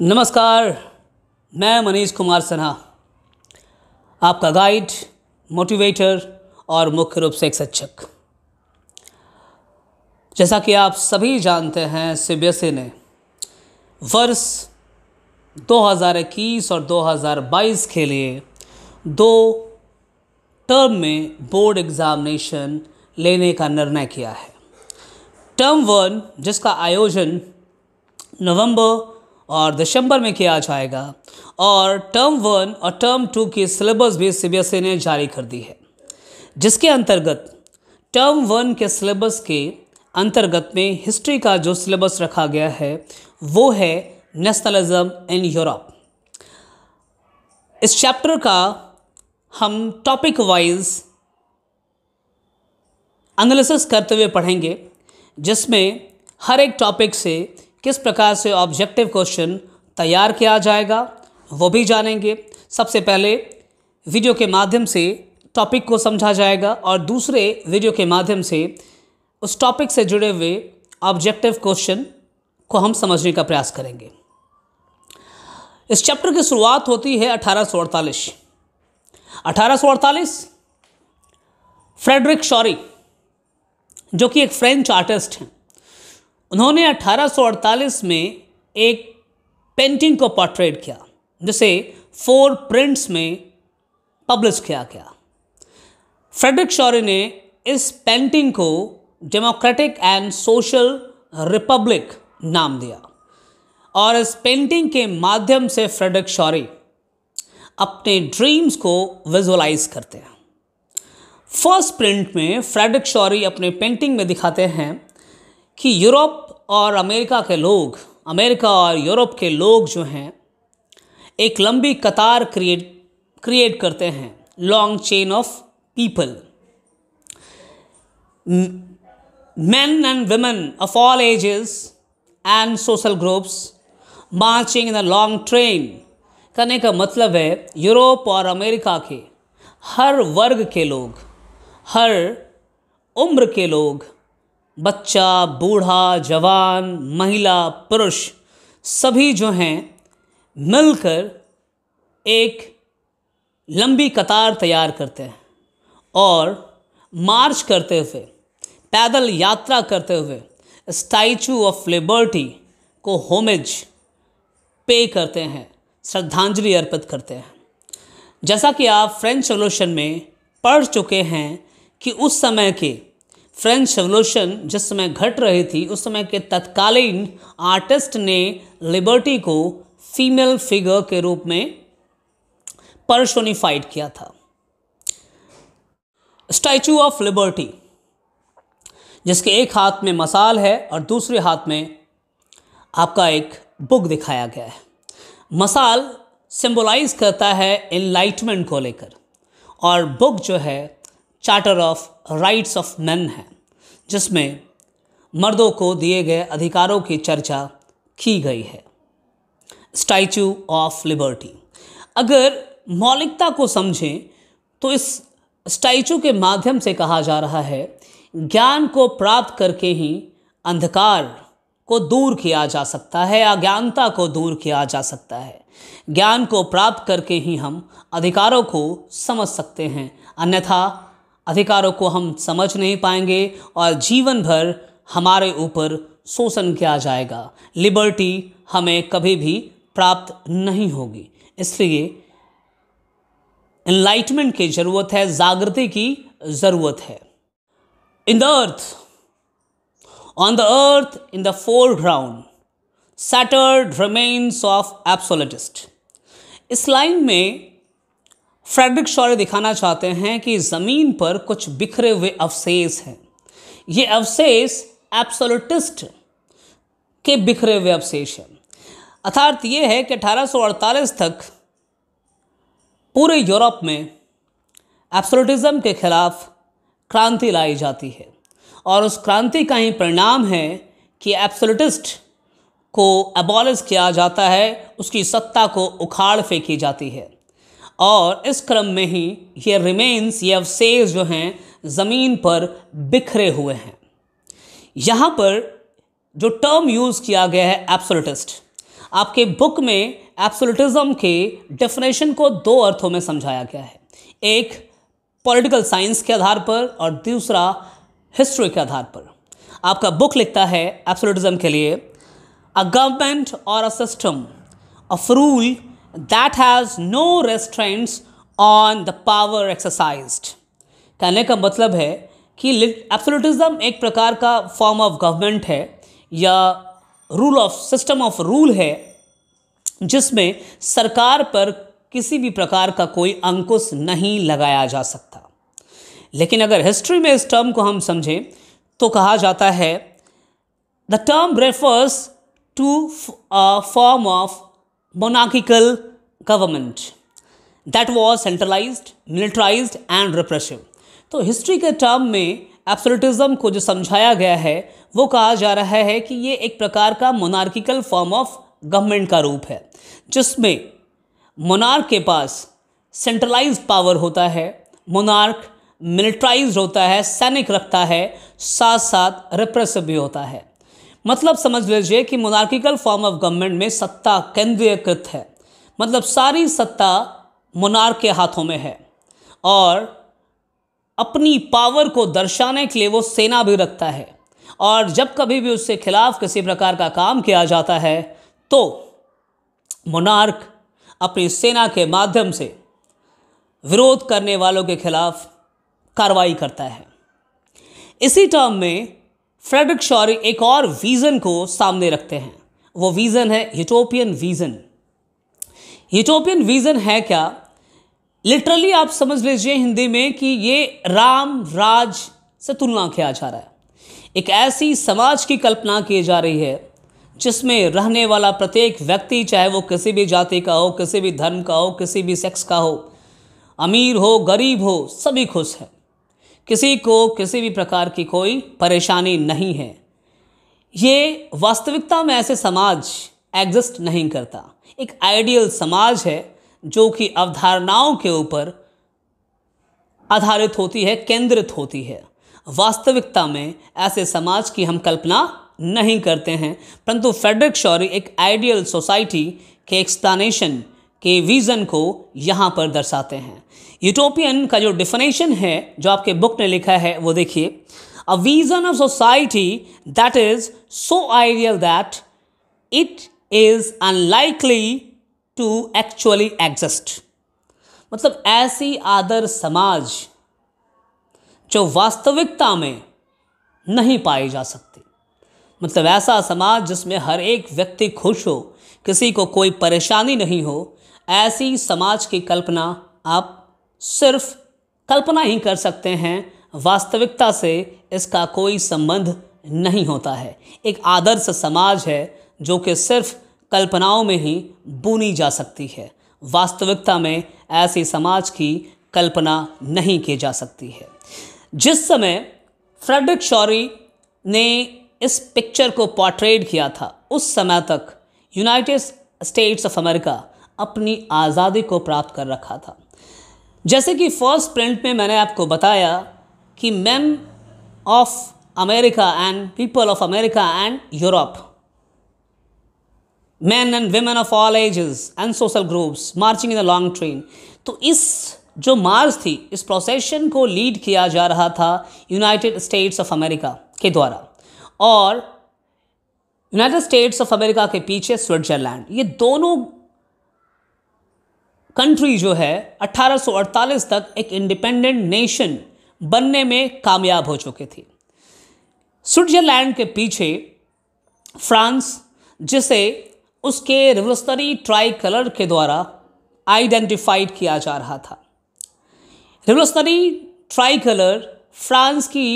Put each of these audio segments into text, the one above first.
नमस्कार मैं मनीष कुमार सिन्हा आपका गाइड मोटिवेटर और मुख्य रूप से एक शिक्षक जैसा कि आप सभी जानते हैं सी e ने वर्ष 2021 और 2022 के लिए दो टर्म में बोर्ड एग्ज़ामिनेशन लेने का निर्णय किया है टर्म वन जिसका आयोजन नवंबर और दिसंबर में किया जाएगा और टर्म वन और टर्म टू की सिलेबस भी सीबीएसई e ने जारी कर दी है जिसके अंतर्गत टर्म वन के सिलेबस के अंतर्गत में हिस्ट्री का जो सिलेबस रखा गया है वो है नेशनलिज्म इन यूरोप इस चैप्टर का हम टॉपिक वाइज एनालिसिस करते हुए पढ़ेंगे जिसमें हर एक टॉपिक से किस प्रकार से ऑब्जेक्टिव क्वेश्चन तैयार किया जाएगा वो भी जानेंगे सबसे पहले वीडियो के माध्यम से टॉपिक को समझा जाएगा और दूसरे वीडियो के माध्यम से उस टॉपिक से जुड़े हुए ऑब्जेक्टिव क्वेश्चन को हम समझने का प्रयास करेंगे इस चैप्टर की शुरुआत होती है 1848 1848 फ्रेडरिक शॉरी जो कि एक फ्रेंच आर्टिस्ट हैं उन्होंने 1848 में एक पेंटिंग को पोर्ट्रेट किया जिसे फोर प्रिंट्स में पब्लिश किया गया फ्रेडरिक शौरी ने इस पेंटिंग को डेमोक्रेटिक एंड सोशल रिपब्लिक नाम दिया और इस पेंटिंग के माध्यम से फ्रेडरिक शौरी अपने ड्रीम्स को विजुअलाइज करते हैं फर्स्ट प्रिंट में फ्रेडरिक शौरी अपने पेंटिंग में दिखाते हैं कि यूरोप और अमेरिका के लोग अमेरिका और यूरोप के लोग जो हैं एक लंबी कतार क्रिएट क्रिएट करते हैं long chain of people man and women of all ages and social groups marching in a long train करने का मतलब है यूरोप और अमेरिका के हर वर्ग के लोग हर उम्र के लोग बच्चा बूढ़ा जवान महिला पुरुष सभी जो हैं मिलकर एक लंबी कतार तैयार करते हैं और मार्च करते हुए पैदल यात्रा करते हुए स्टैचू ऑफ लिबर्टी को होमेज पे करते हैं श्रद्धांजलि अर्पित करते हैं जैसा कि आप फ्रेंच रेवोल्यूशन में पढ़ चुके हैं कि उस समय के फ्रेंच रेवोल्यूशन जिस समय घट रही थी उस समय के तत्कालीन आर्टिस्ट ने लिबर्टी को फीमेल फिगर के रूप में पर्सोनिफाइड किया था स्टैचू ऑफ लिबर्टी जिसके एक हाथ में मसाल है और दूसरे हाथ में आपका एक बुक दिखाया गया है मसाल सिंबलाइज करता है इनलाइटमेंट को लेकर और बुक जो है charter of rights of man है जिसमें मर्दों को दिए गए अधिकारों की चर्चा की गई है स्टैचू ऑफ लिबर्टी अगर मौलिकता को समझें तो इस स्टैचू के माध्यम से कहा जा रहा है ज्ञान को प्राप्त करके ही अंधकार को दूर किया जा सकता है अज्ञानता को दूर किया जा सकता है ज्ञान को प्राप्त करके ही हम अधिकारों को समझ सकते हैं अन्यथा अधिकारों को हम समझ नहीं पाएंगे और जीवन भर हमारे ऊपर शोषण किया जाएगा लिबर्टी हमें कभी भी प्राप्त नहीं होगी इसलिए इनलाइटमेंट की ज़रूरत है जागृति की ज़रूरत है in the earth on the earth in the foreground shattered remains of absolutist इस लाइन में फ्रेडरिक शॉरे दिखाना चाहते हैं कि ज़मीन पर कुछ बिखरे हुए अवशेष हैं ये अवशेष एप्सोलिटिस्ट के बिखरे हुए अवशेष हैं अर्थात ये है कि 1848 तक पूरे यूरोप में एप्सोलटिज़म के खिलाफ क्रांति लाई जाती है और उस क्रांति का ही परिणाम है कि एप्सोलिटिस्ट को अबॉलिश किया जाता है उसकी सत्ता को उखाड़ फेंकी जाती है और इस क्रम में ही ये रिमेन्स ये अवशेष जो हैं ज़मीन पर बिखरे हुए हैं यहाँ पर जो टर्म यूज़ किया गया है एप्सोलिटिस्ट आपके बुक में एप्सोलिटिज़म के डेफिनेशन को दो अर्थों में समझाया गया है एक पॉलिटिकल साइंस के आधार पर और दूसरा हिस्ट्री के आधार पर आपका बुक लिखता है एप्सोलटिज़म के लिए अ गवर्नमेंट और a system of rule that has no restraints on the power exercised. कहने का मतलब है कि एब्सोल्यूटिज्म एक प्रकार का फॉर्म ऑफ गवर्नमेंट है या rule of system of rule है जिसमें सरकार पर किसी भी प्रकार का कोई अंकुश नहीं लगाया जा सकता लेकिन अगर हिस्ट्री में इस टर्म को हम समझें तो कहा जाता है the term refers to a form of monarchical government that was centralized, militarized and repressive. तो हिस्ट्री के टर्म में एब्सोल्यूटिज्म को जो समझाया गया है वो कहा जा रहा है कि ये एक प्रकार का मोनार्किकल फॉर्म ऑफ गवर्नमेंट का रूप है जिसमें मोनार्क के पास सेंट्रलाइज पावर होता है मोनार्क मिलिट्राइज होता है सैनिक रखता है साथ साथ रिप्रेसिव भी होता है मतलब समझ लीजिए कि मोनार्किकल फॉर्म ऑफ गवर्नमेंट में सत्ता केंद्रीयकृत है मतलब सारी सत्ता मोनार्क के हाथों में है और अपनी पावर को दर्शाने के लिए वो सेना भी रखता है और जब कभी भी उसके खिलाफ किसी प्रकार का काम किया जाता है तो मोनार्क अपनी सेना के माध्यम से विरोध करने वालों के खिलाफ कार्रवाई करता है इसी टर्म में फ्रेडरिक शॉरी एक और विज़न को सामने रखते हैं वो विज़न है यूटोपियन विज़न यूटोपियन विज़न है क्या लिटरली आप समझ लीजिए हिंदी में कि ये राम राज से तुलना किया जा रहा है एक ऐसी समाज की कल्पना की जा रही है जिसमें रहने वाला प्रत्येक व्यक्ति चाहे वो किसी भी जाति का हो किसी भी धर्म का हो किसी भी सेक्स का हो अमीर हो गरीब हो सभी खुश हैं किसी को किसी भी प्रकार की कोई परेशानी नहीं है ये वास्तविकता में ऐसे समाज एग्जिस्ट नहीं करता एक आइडियल समाज है जो कि अवधारणाओं के ऊपर आधारित होती है केंद्रित होती है वास्तविकता में ऐसे समाज की हम कल्पना नहीं करते हैं परंतु फेडरिक शौरी एक आइडियल सोसाइटी के एक्सप्लानेशन के विज़न को यहाँ पर दर्शाते हैं यूटोपियन का जो डिफिनेशन है जो आपके बुक ने लिखा है वो देखिए a vision of society that is so ideal that it is unlikely to actually exist मतलब ऐसी आदर समाज जो वास्तविकता में नहीं पाई जा सकती मतलब ऐसा समाज जिसमें हर एक व्यक्ति खुश हो किसी को कोई परेशानी नहीं हो ऐसी समाज की कल्पना आप सिर्फ कल्पना ही कर सकते हैं वास्तविकता से इसका कोई संबंध नहीं होता है एक आदर्श समाज है जो कि सिर्फ कल्पनाओं में ही बुनी जा सकती है वास्तविकता में ऐसे समाज की कल्पना नहीं की जा सकती है जिस समय फ्रेडरिक शॉरी ने इस पिक्चर को पोर्ट्रेट किया था उस समय तक यूनाइटेड स्टेट्स ऑफ अमेरिका अपनी आज़ादी को प्राप्त कर रखा था जैसे कि फर्स्ट प्रिंट में मैंने आपको बताया कि men of America and people of America and Europe man and women of all ages and social groups marching in a long train तो इस जो मार्च थी इस प्रोसेशन को लीड किया जा रहा था यूनाइटेड स्टेट्स ऑफ अमेरिका के द्वारा और यूनाइटेड स्टेट्स ऑफ अमेरिका के पीछे स्विट्जरलैंड ये दोनों कंट्री जो है 1848 तक एक इंडिपेंडेंट नेशन बनने में कामयाब हो चुके थी स्विट्जरलैंड के पीछे फ्रांस जिसे उसके रिवोल्यूशनरी ट्राई कलर के द्वारा आइडेंटिफाइड किया जा रहा था रिवोल्यूशनरी ट्राई कलर फ्रांस की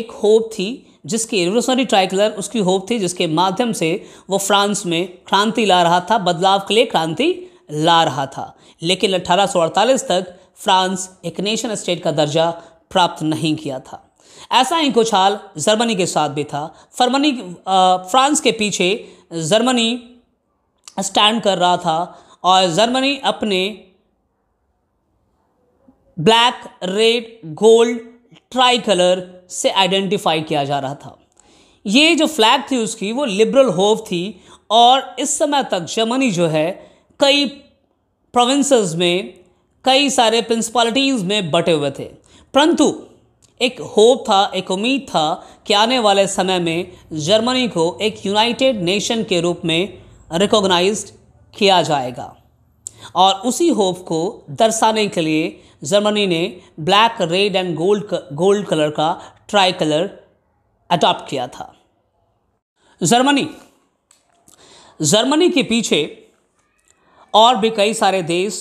एक होप थी जिसकी रिवोल्यूशनरी ट्राइकलर उसकी होप थी जिसके माध्यम से वो फ्रांस में क्रांति ला रहा था बदलाव के लिए क्रांति ला रहा था लेकिन 1848 तक फ्रांस एक नेशन स्टेट का दर्जा प्राप्त नहीं किया था ऐसा ही कुछ हाल जर्मनी के साथ भी था फर्मनी फ्रांस के पीछे जर्मनी स्टैंड कर रहा था और जर्मनी अपने black red gold tricolour से आइडेंटिफाई किया जा रहा था ये जो फ्लैग थी उसकी वो लिबरल होव थी और इस समय तक जर्मनी जो है कई प्रोविंसेस में कई सारे प्रिंसिपालिटीज़ में बटे हुए थे परंतु एक होप था एक उम्मीद था कि आने वाले समय में जर्मनी को एक यूनाइटेड नेशन के रूप में रिकॉग्नाइज किया जाएगा और उसी होप को दर्शाने के लिए जर्मनी ने black red and gold gold colour का ट्राई कलर अडॉप्ट किया था जर्मनी जर्मनी के पीछे और भी कई सारे देश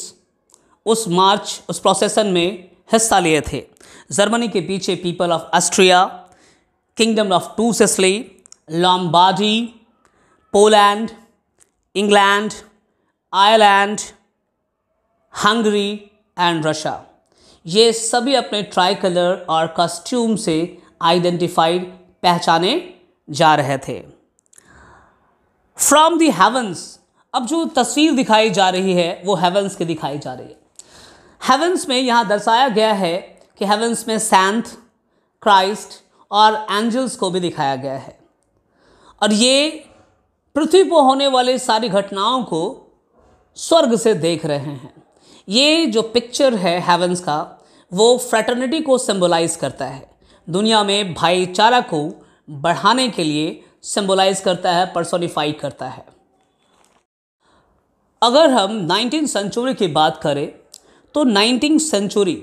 उस मार्च उस प्रोसेसन में हिस्सा लिए थे जर्मनी के पीछे people of Austria kingdom of two Sicily Lombardy Poland England Ireland Hungary and Russia ये सभी अपने ट्राई कलर और कॉस्ट्यूम से आइडेंटिफाइड पहचाने जा रहे थे फ्रॉम दी हेवंस अब जो तस्वीर दिखाई जा रही है वो हेवंस की दिखाई जा रही है हेवंस में यहाँ दर्शाया गया है कि हेवंस में सैंथ क्राइस्ट और एंजल्स को भी दिखाया गया है और ये पृथ्वी पर होने वाले सारी घटनाओं को स्वर्ग से देख रहे हैं ये जो पिक्चर है हेवंस का वो फ्रेटर्निटी को सिम्बोलाइज करता है दुनिया में भाईचारा को बढ़ाने के लिए सिम्बोलाइज करता है पर्सोनिफाई करता है अगर हम नाइनटीन सेंचुरी की बात करें तो नाइनटीन सेंचुरी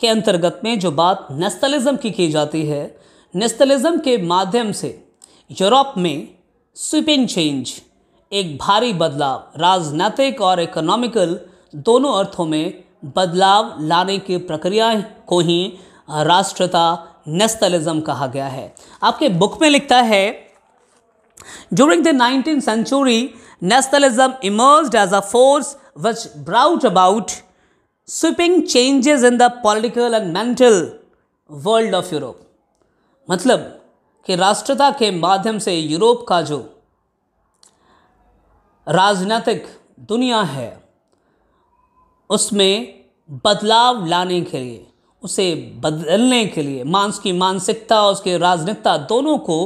के अंतर्गत में जो बात नेस्तलिज़म की की जाती है नेस्तलिज़म के माध्यम से यूरोप में स्वीपिंग चेंज एक भारी बदलाव राजनैतिक और इकोनॉमिकल दोनों अर्थों में बदलाव लाने की प्रक्रिया को ही राष्ट्रता नेस्तलिज़म कहा गया है आपके बुक में लिखता है during the nineteen century nationalism emerged as a force which brought about sweeping changes in the political and mental world of Europe मतलब कि राष्ट्रता के माध्यम से यूरोप का जो राजनीतिक दुनिया है उसमें बदलाव लाने के लिए उसे बदलने के लिए मांस की मानसिकता और उसके राजनीतिकता दोनों को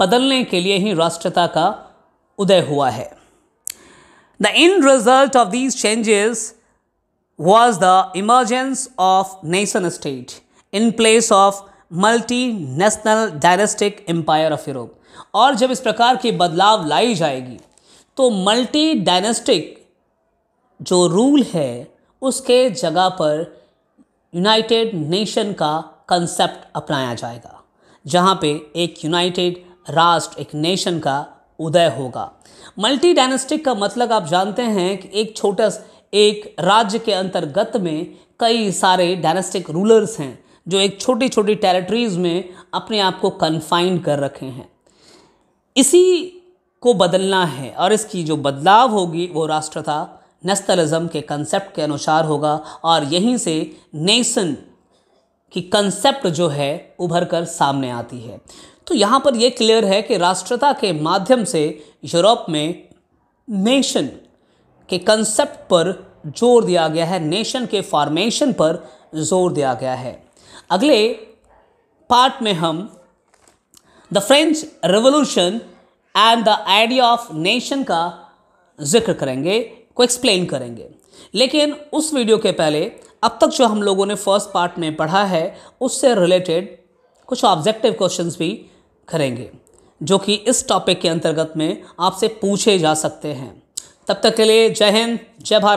बदलने के लिए ही राष्ट्रता का उदय हुआ है The end result of these changes was the emergence of nation state in place of multinational dynastic empire of Europe और जब इस प्रकार के बदलाव लाई जाएगी तो मल्टी डायनेस्टिक जो रूल है उसके जगह पर यूनाइटेड नेशन का कंसेप्ट अपनाया जाएगा जहाँ पे एक यूनाइटेड राष्ट्र एक नेशन का उदय होगा मल्टी डायनेस्टिक का मतलब आप जानते हैं कि एक छोटा एक राज्य के अंतर्गत में कई सारे डायनेस्टिक रूलर्स हैं जो एक छोटी छोटी टेरिटरीज में अपने आप को कन्फाइन कर रखे हैं इसी को बदलना है और इसकी जो बदलाव होगी वो राष्ट्रता नेस्तलिज़म के कंसेप्ट के अनुसार होगा और यहीं से नेशन की कंसेप्ट जो है उभर कर सामने आती है तो यहाँ पर यह क्लियर है कि राष्ट्रता के माध्यम से यूरोप में नेशन के कंसेप्ट पर जोर दिया गया है नेशन के फॉर्मेशन पर जोर दिया गया है अगले पार्ट में हम the French revolution and the idea of nation का जिक्र करेंगे को एक्सप्लेन करेंगे लेकिन उस वीडियो के पहले अब तक जो हम लोगों ने फर्स्ट पार्ट में पढ़ा है उससे रिलेटेड कुछ ऑब्जेक्टिव क्वेश्चंस भी करेंगे जो कि इस टॉपिक के अंतर्गत में आपसे पूछे जा सकते हैं तब तक के लिए जय हिंद जय भारत